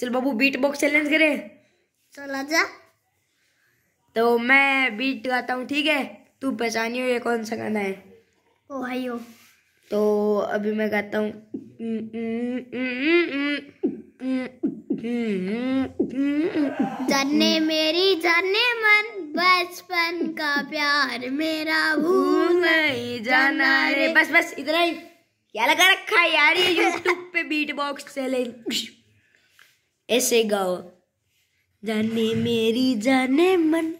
चल बाबू beat box challenge करे चल आजा तो मैं बीट गाता हूँ ठीक है तू पहचानियो ये कौन सा गाना है ओ भाइयो तो अभी मैं गाता हूँ जाने मेरी जाने मन बचपन का प्यार मेरा भूल नहीं जाना रे बस बस इतना ही क्या लगा रखा है यार ये यूट्यूब पे बीट बॉक्स चैलेंज ऐसे गाओ जाने मेरी जाने मन